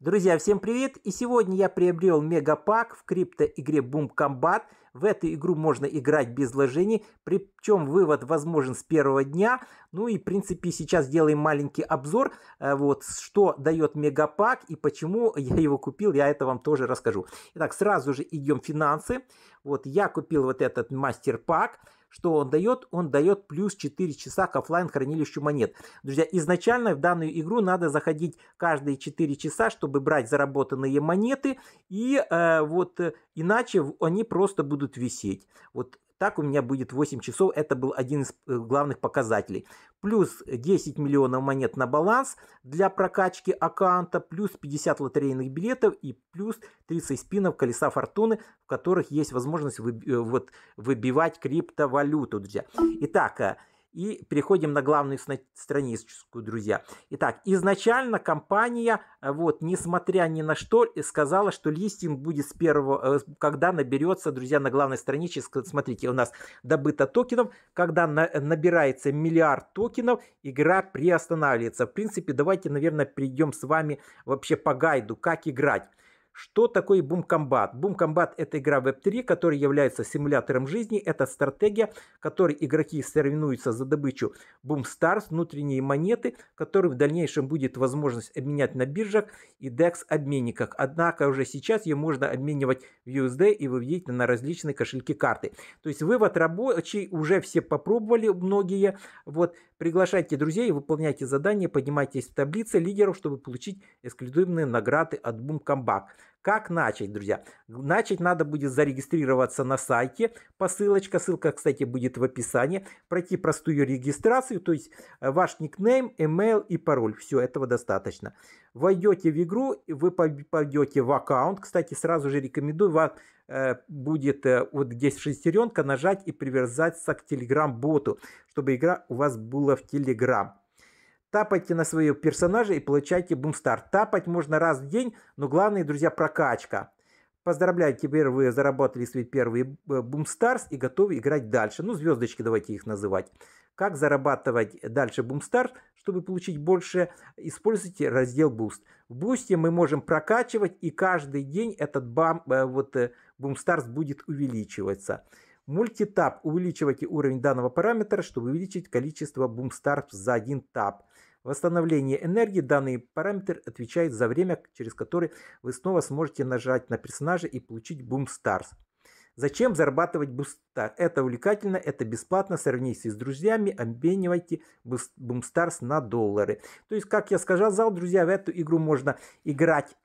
Друзья, всем привет! И сегодня я приобрел мегапак в крипто-игре Boom Combat. В эту игру можно играть без вложений, причем вывод возможен с первого дня. Ну и, в принципе, сейчас делаем маленький обзор, э, вот, что дает мегапак и почему я его купил, я это вам тоже расскажу. Итак, сразу же идем финансы. Вот, я купил вот этот мастер-пак что он дает? Он дает плюс 4 часа к офлайн хранилищу монет. Друзья, изначально в данную игру надо заходить каждые 4 часа, чтобы брать заработанные монеты. И э, вот э, иначе они просто будут висеть. Вот так у меня будет 8 часов, это был один из э, главных показателей. Плюс 10 миллионов монет на баланс для прокачки аккаунта, плюс 50 лотерейных билетов и плюс 30 спинов колеса фортуны, в которых есть возможность э, выбивать криптовалюту, друзья. Итак, э, и переходим на главную страничку, друзья. Итак, изначально компания, э, вот, несмотря ни на что, э, сказала, что листинг будет с первого, э, когда наберется, друзья, на главной странице, смотрите, у нас добыто токенов, когда на, набирается миллиард токенов, игра приостанавливается. В принципе, давайте, наверное, придем с вами вообще по гайду, как играть. Что такое Бум-комбат? Бум-комбат – это игра Web3, которая является симулятором жизни. Это стратегия, в которой игроки соревнуются за добычу Boom-Stars, внутренние монеты, которые в дальнейшем будет возможность обменять на биржах и DEX-обменниках. Однако уже сейчас ее можно обменивать в USD и выводить на различные кошельки карты. То есть вывод рабочий, уже все попробовали, многие. Вот, приглашайте друзей, выполняйте задания, поднимайтесь в таблице лидеров, чтобы получить эксклюзивные награды от Boom-комбат. Как начать, друзья? Начать надо будет зарегистрироваться на сайте по ссылочке. Ссылка, кстати, будет в описании. Пройти простую регистрацию, то есть э, ваш никнейм, email и пароль. Все, этого достаточно. Войдете в игру, вы попадете в аккаунт. Кстати, сразу же рекомендую вам э, будет э, вот здесь шестеренка нажать и привязаться к Telegram-боту, чтобы игра у вас была в Telegram. Тапайте на своего персонажа и получайте бумстар. Тапать можно раз в день, но главное, друзья, прокачка. Поздравляю, теперь вы заработали свои первые э, бумстарс и готовы играть дальше. Ну, звездочки давайте их называть. Как зарабатывать дальше бумстарс, чтобы получить больше, используйте раздел буст. В бусте мы можем прокачивать, и каждый день этот бам, э, вот, э, бумстарс будет увеличиваться. Мультитап. Увеличивайте уровень данного параметра, чтобы увеличить количество бумстарпс за один тап. Восстановление энергии. Данный параметр отвечает за время, через которое вы снова сможете нажать на персонажа и получить бумстарс. Зачем зарабатывать бумстар? Это увлекательно, это бесплатно, сравните с друзьями, обменивайте бумстарс на доллары. То есть, как я сказал, друзья, в эту игру можно играть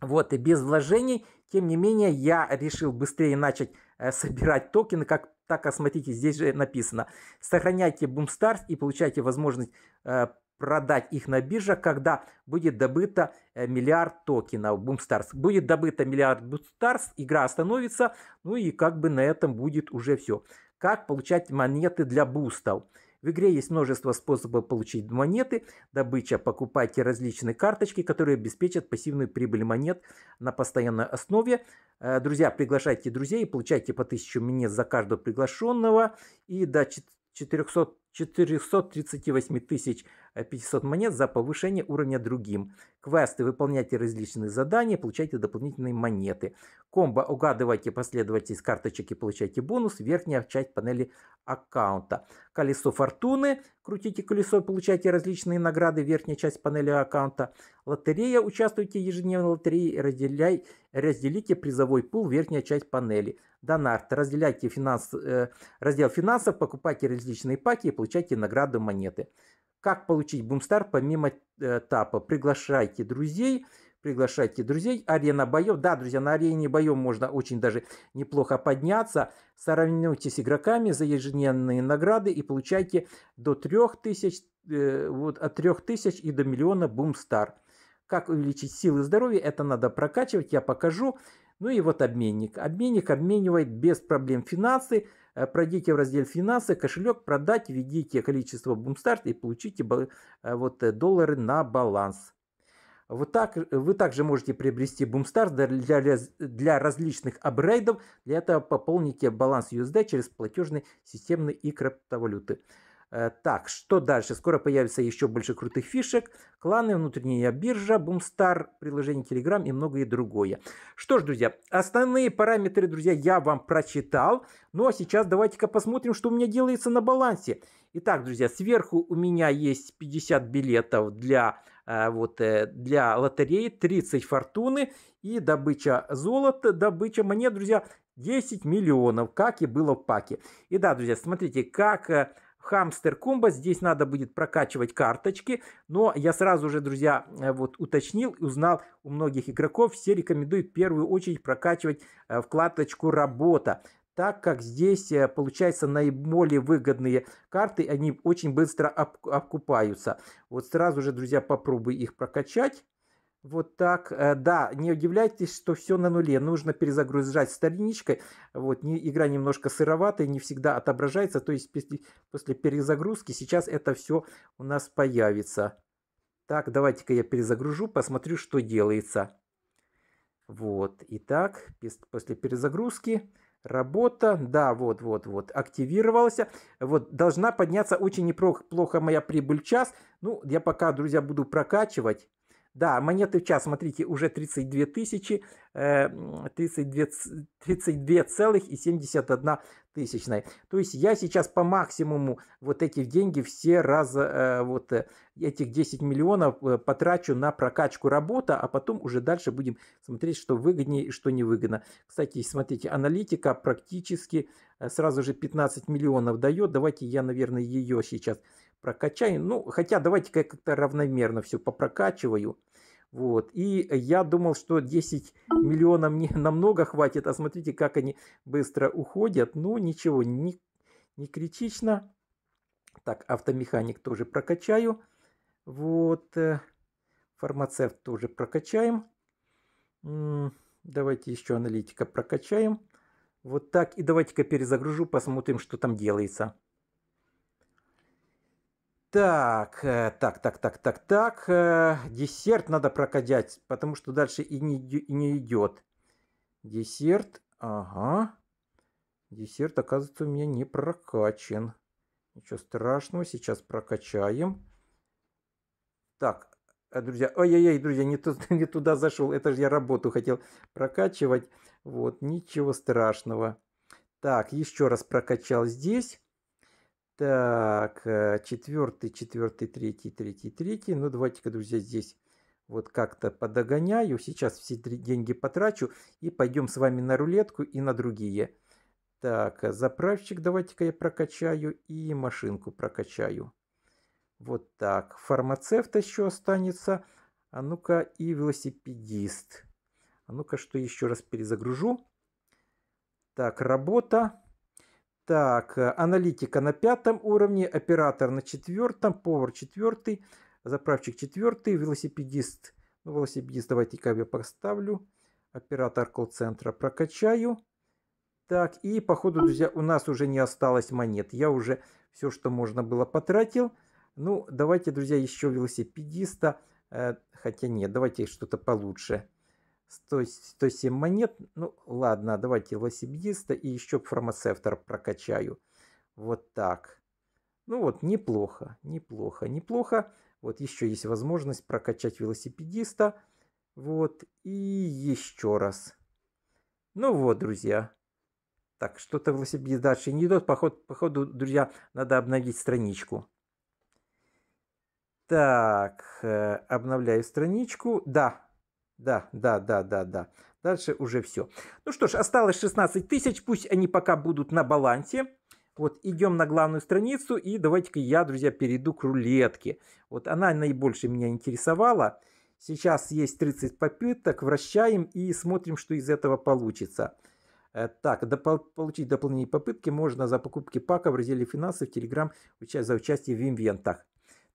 вот и без вложений. Тем не менее, я решил быстрее начать Э, собирать токены, как так, а смотрите, здесь же написано. Сохраняйте Boomstars и получайте возможность э, продать их на бирже, когда будет добыто э, миллиард токенов Boomstars. Будет добыто миллиард Boomstars, игра остановится, ну и как бы на этом будет уже все. Как получать монеты для бустов? В игре есть множество способов получить монеты, добыча, покупайте различные карточки, которые обеспечат пассивную прибыль монет на постоянной основе. Э, друзья, приглашайте друзей, получайте по 1000 монет за каждого приглашенного и до 400 438 500 э, монет за повышение уровня другим. Квесты, выполняйте различные задания, получайте дополнительные монеты. Комбо, угадывайте последовательность карточек и получайте бонус. Верхняя часть панели аккаунта. Колесо фортуны, крутите колесо, получайте различные награды. Верхняя часть панели аккаунта. Лотерея, участвуйте ежедневно в лотерее, разделяй, разделите призовой пул, верхняя часть панели. Донат, разделяйте финанс, э, раздел финансов, покупайте различные паки и получайте получайте награду монеты. Как получить Бумстар помимо э, тапа? Приглашайте друзей, приглашайте друзей. Арена боев. Да, друзья, на арене боев можно очень даже неплохо подняться. Сравнивайте с игроками за ежедневные награды и получайте до 3000, э, вот от 3000 и до миллиона Бумстар. Как увеличить силы здоровья, это надо прокачивать, я покажу. Ну и вот обменник. Обменник обменивает без проблем финансы, Э, пройдите в раздел «Финансы», кошелек «Продать», введите количество «Бумстарт» и получите э, вот э, доллары на баланс. Вот так, вы также можете приобрести бумстарт для, для различных апгрейдов. Для этого пополните баланс USD через платежные системные и криптовалюты. Э, так, что дальше? Скоро появится еще больше крутых фишек, кланы, внутренняя биржа, Boomstar, приложение Telegram и многое другое. Что ж, друзья, основные параметры, друзья, я вам прочитал. Ну а сейчас давайте-ка посмотрим, что у меня делается на балансе. Итак, друзья, сверху у меня есть 50 билетов для, э, вот, э, для лотереи, 30 фортуны и добыча золота, добыча монет, друзья, 10 миллионов, как и было в паке. И да, друзья, смотрите, как Хамстер комбо. Здесь надо будет прокачивать карточки. Но я сразу же, друзья, э, вот уточнил узнал у многих игроков. Все рекомендуют в первую очередь прокачивать э, вкладочку «Работа» так как здесь э, получается наиболее выгодные карты, они очень быстро обкупаются. Вот сразу же, друзья, попробуй их прокачать. Вот так, э, да, не удивляйтесь, что все на нуле, нужно перезагружать страничкой, вот, не, игра немножко сыроватая, не всегда отображается, то есть после, после перезагрузки сейчас это все у нас появится. Так, давайте-ка я перезагружу, посмотрю, что делается. Вот, итак, после перезагрузки Работа, да, вот, вот, вот, активировался. Вот, должна подняться очень неплохо моя прибыль час. Ну, я пока, друзья, буду прокачивать. Да, монеты в час, смотрите, уже 32 тысячи, 32, э, 32,71 тысячная. То есть я сейчас по максимуму вот эти деньги все раз, э, вот э, этих 10 миллионов потрачу на прокачку работы, а потом уже дальше будем смотреть, что выгоднее и что невыгодно. Кстати, смотрите, аналитика практически сразу же 15 миллионов дает. Давайте я, наверное, ее сейчас прокачаем. Ну, хотя давайте-ка я как-то равномерно все попрокачиваю. Вот. И я думал, что 10 миллионов мне намного хватит. А смотрите, как они быстро уходят. Ну, ничего, не, не критично. Так, автомеханик тоже прокачаю. Вот. Э, фармацевт тоже прокачаем. Давайте еще аналитика прокачаем. Вот так. И давайте-ка перезагружу, посмотрим, что там делается. Э, так, так, так, так, так, так. Э, десерт надо прокачать, потому что дальше и не, и не идет. Десерт, ага. Десерт, оказывается, у меня не прокачан. Ничего страшного, сейчас прокачаем. Так, э, друзья, ой-ой-ой, друзья, не, ту, не туда зашел, это же я работу хотел прокачивать. Вот, ничего страшного. Так, еще раз прокачал здесь. Так, э, четвертый, четвертый, третий, третий, третий. Ну, давайте-ка, друзья, здесь вот как-то подогоняю. Сейчас все деньги потрачу и пойдем с вами на рулетку и на другие. Так, э, заправщик давайте-ка я прокачаю и машинку прокачаю. Вот так. Фармацевт еще останется. А ну-ка и велосипедист. А ну-ка, что еще раз перезагружу. Так, работа. Так, э, аналитика на пятом уровне, оператор на четвертом, повар четвертый, заправщик четвертый, велосипедист. Ну, велосипедист давайте-ка я поставлю. Оператор колл-центра прокачаю. Так, и походу, друзья, у нас уже не осталось монет. Я уже все, что можно было, потратил. Ну, давайте, друзья, еще велосипедиста. Э, хотя нет, давайте что-то получше. 100, 107 монет. Ну, ладно, давайте велосипедиста и еще фармацевтор прокачаю. Вот так. Ну вот, неплохо, неплохо, неплохо. Вот еще есть возможность прокачать велосипедиста. Вот, и еще раз. Ну вот, друзья. Так, что-то велосипед дальше не идет. Походу, походу, друзья, надо обновить страничку. Так, э, обновляю страничку. Да, да, да, да, да, да. Дальше уже все. Ну что ж, осталось 16 тысяч. Пусть они пока будут на балансе. Вот идем на главную страницу. И давайте-ка я, друзья, перейду к рулетке. Вот она наибольше меня интересовала. Сейчас есть 30 попыток. Вращаем и смотрим, что из этого получится. Э, так, допол- получить дополнительные попытки можно за покупки пака в разделе финансы в Telegram уча- за участие в инвентах.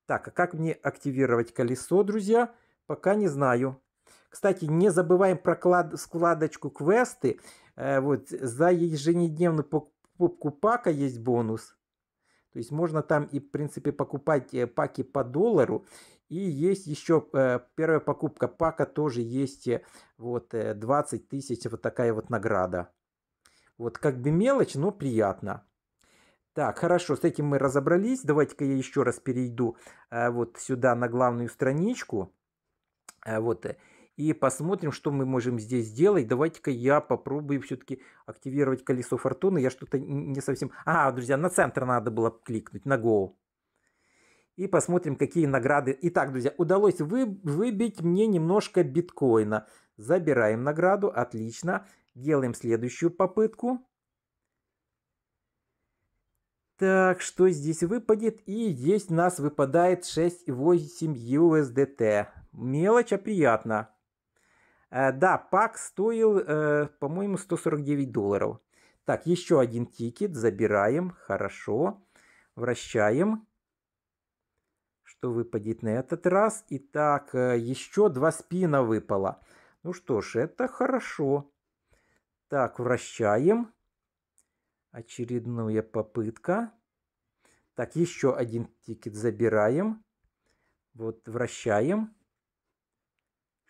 Так, а как мне активировать колесо, друзья? Пока не знаю. Кстати, не забываем про складочку квесты. Э, вот за ежедневную покупку пака есть бонус. То есть можно там и, в принципе, покупать э, паки по доллару. И есть еще э, первая покупка пака, тоже есть вот 20 тысяч, вот такая вот награда. Вот как бы мелочь, но приятно. Так, хорошо, с этим мы разобрались. Давайте-ка я еще раз перейду вот сюда на главную страничку. Вот и посмотрим, что мы можем здесь сделать. Давайте-ка я попробую все-таки активировать колесо фортуны. Я что-то не совсем... А, друзья, на центр надо было кликнуть, на Go. И посмотрим, какие награды. Итак, друзья, удалось вы... выбить мне немножко биткоина. Забираем награду, отлично. Делаем следующую попытку. Так, что здесь выпадет? И здесь у нас выпадает 6,8 USDT. Мелочь, а приятно. Э, да, пак стоил, э, по-моему, 149 долларов. Так, еще один тикет забираем. Хорошо. Вращаем. Что выпадет на этот раз? Итак, э, еще два спина выпало. Ну что ж, это хорошо. Так, вращаем. Очередная попытка. Так, еще один тикет забираем. Вот, вращаем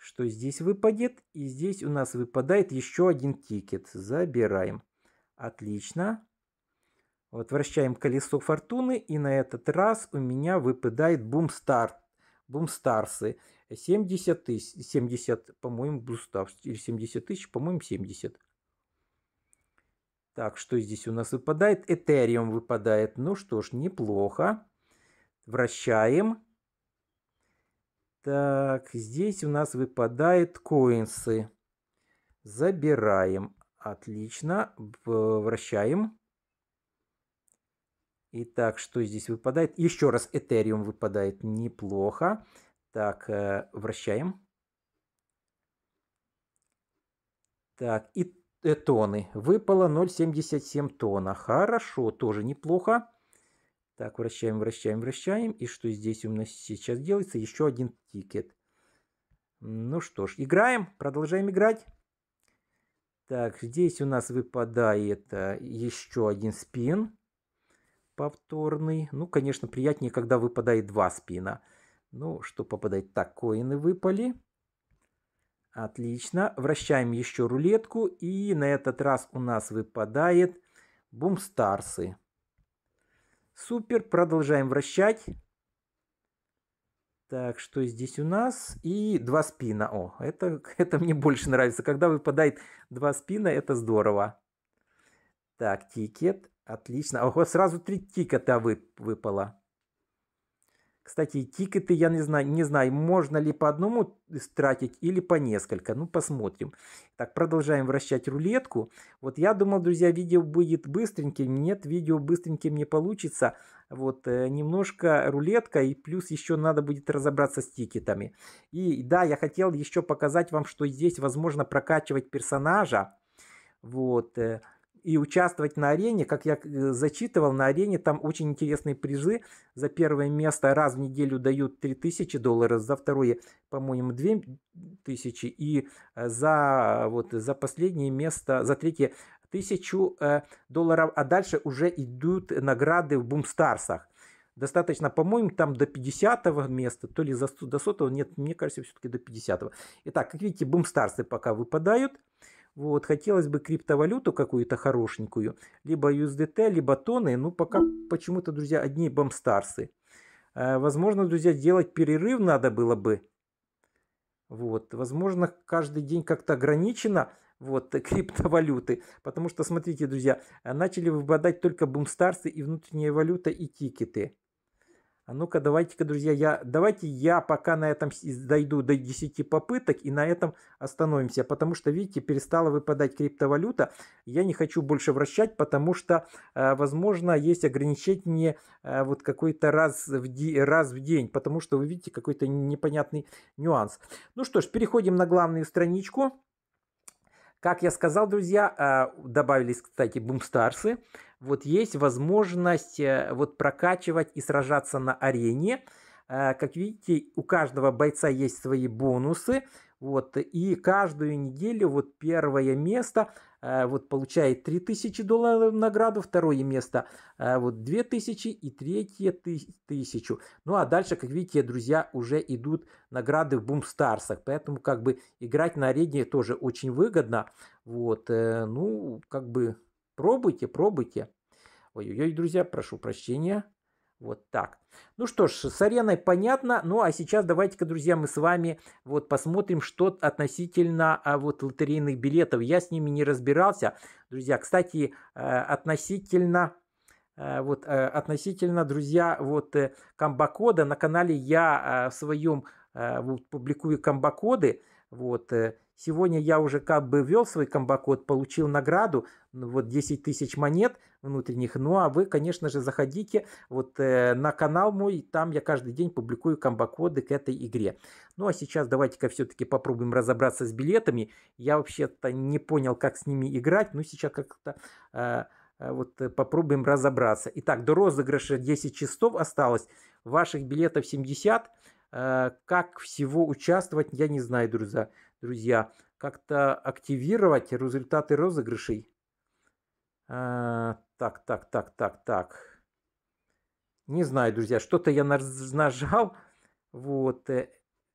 что здесь выпадет. И здесь у нас выпадает еще один тикет. Забираем. Отлично. Вот вращаем колесо фортуны. И на этот раз у меня выпадает бумстарт. Бумстарсы. 70 тысяч, 70, по-моему, Бустав, или 70 тысяч, по-моему, 70. Так, что здесь у нас выпадает? Этериум выпадает. Ну что ж, неплохо. Вращаем. Так, здесь у нас выпадает коинсы. Забираем. Отлично. Вращаем. Итак, что здесь выпадает? Еще раз Этериум выпадает неплохо. Так, э, вращаем. Так, и э, тонны. Выпало 0,77 тонна. Хорошо, тоже неплохо. Так, вращаем, вращаем, вращаем. И что здесь у нас сейчас делается? Еще один тикет. Ну что ж, играем, продолжаем играть. Так, здесь у нас выпадает э, еще один спин повторный. Ну, конечно, приятнее, когда выпадает два спина. Ну, что попадает? Так, коины выпали. Отлично. Вращаем еще рулетку. И на этот раз у нас выпадает бумстарсы. Супер, продолжаем вращать. Так, что здесь у нас? И два спина. О, это, это мне больше нравится. Когда выпадает два спина, это здорово. Так, тикет. Отлично. Ого, сразу три тикета вып выпало. Кстати, тикеты я не знаю, не знаю, можно ли по одному тратить или по несколько. Ну, посмотрим. Так, продолжаем вращать рулетку. Вот я думал, друзья, видео будет быстреньким. Нет, видео быстреньким не получится. Вот, э, немножко рулетка и плюс еще надо будет разобраться с тикетами. И да, я хотел еще показать вам, что здесь возможно прокачивать персонажа. Вот, э, и участвовать на арене, как я э, зачитывал, на арене там очень интересные призы. За первое место раз в неделю дают 3000 долларов, за второе, по-моему, 2000, и э, за, вот, за последнее место, за третье тысячу э, долларов, а дальше уже идут награды в бумстарсах. Достаточно, по-моему, там до 50 места, то ли за, до 100, нет, мне кажется, все-таки до 50. -го. Итак, как видите, бумстарсы пока выпадают. Вот, хотелось бы криптовалюту какую-то хорошенькую, либо USDT, либо тоны, ну пока почему-то, друзья, одни бомстарсы. Э, возможно, друзья, делать перерыв надо было бы. Вот, возможно, каждый день как-то ограничено вот, криптовалюты. Потому что, смотрите, друзья, начали выпадать только бумстарсы и внутренняя валюта и тикеты. А ну-ка, давайте-ка, друзья, я, давайте я пока на этом дойду до 10 попыток и на этом остановимся, потому что, видите, перестала выпадать криптовалюта. Я не хочу больше вращать, потому что, э, возможно, есть ограничение э, вот какой-то раз раз в день, потому что вы видите какой-то непонятный нюанс. Ну что ж, переходим на главную страничку. Как я сказал, друзья, э, добавились, кстати, бумстарсы. Вот есть возможность э, вот прокачивать и сражаться на арене. Э, как видите, у каждого бойца есть свои бонусы. Вот, и каждую неделю вот первое место Э, вот получает 3000 долларов награду, второе место э, вот 2000 и третье 1000. Ну а дальше, как видите, друзья, уже идут награды в бумстарсах, поэтому как бы играть на арене тоже очень выгодно. Вот, э, ну, как бы пробуйте, пробуйте. Ой-ой-ой, друзья, прошу прощения. Вот так. Ну что ж, с ареной понятно. Ну а сейчас давайте-ка, друзья, мы с вами вот посмотрим, что относительно а, вот лотерейных билетов. Я с ними не разбирался. Друзья, кстати, э, относительно э, вот э, относительно, друзья, вот комбокода на канале я а, в своем вот, публикую комбокоды, вот Сегодня я уже как бы ввел свой комбокод, получил награду, ну, вот 10 тысяч монет внутренних. Ну а вы, конечно же, заходите вот э, на канал мой, там я каждый день публикую комбокоды к этой игре. Ну а сейчас давайте-ка все-таки попробуем разобраться с билетами. Я вообще-то не понял, как с ними играть, но сейчас как-то... Э, э вот э, попробуем разобраться. Итак, до розыгрыша 10 часов осталось. Ваших билетов 70. Э, как всего участвовать, я не знаю, друзья друзья, как-то активировать результаты розыгрышей. А, так, так, так, так, так. Не знаю, друзья, что-то я нажал. Вот.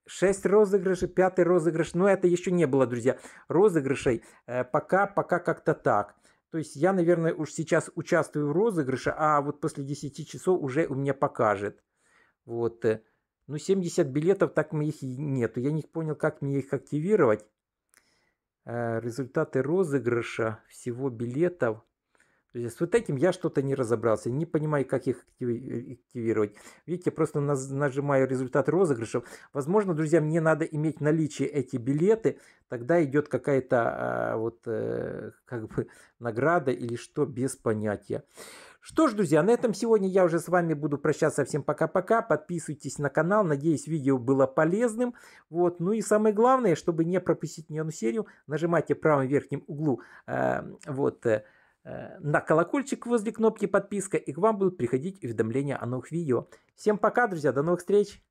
6 э, розыгрышей, пятый розыгрыш. Но это еще не было, друзья, розыгрышей. Э, пока, пока как-то так. То есть я, наверное, уж сейчас участвую в розыгрыше, а вот после 10 часов уже у меня покажет. Вот. Э, ну, 70 билетов, так мы их и нету. Я не понял, как мне их активировать. Э, результаты розыгрыша всего билетов. То есть, с вот этим я что-то не разобрался. Не понимаю, как их э, активировать. Видите, просто нажимаю результат розыгрышев. Возможно, друзья, мне надо иметь наличие эти билеты. Тогда идет какая-то а, вот э, как бы награда или что, без понятия. Что ж, друзья, на этом сегодня я уже с вами буду прощаться. Всем пока-пока. Подписывайтесь на канал. Надеюсь, видео было полезным. Вот. Ну и самое главное, чтобы не пропустить ни одну серию, нажимайте в правом верхнем углу эм, э, вот, э, на колокольчик возле кнопки подписка, и к вам будут приходить уведомления о новых видео. Всем пока, друзья. До новых встреч.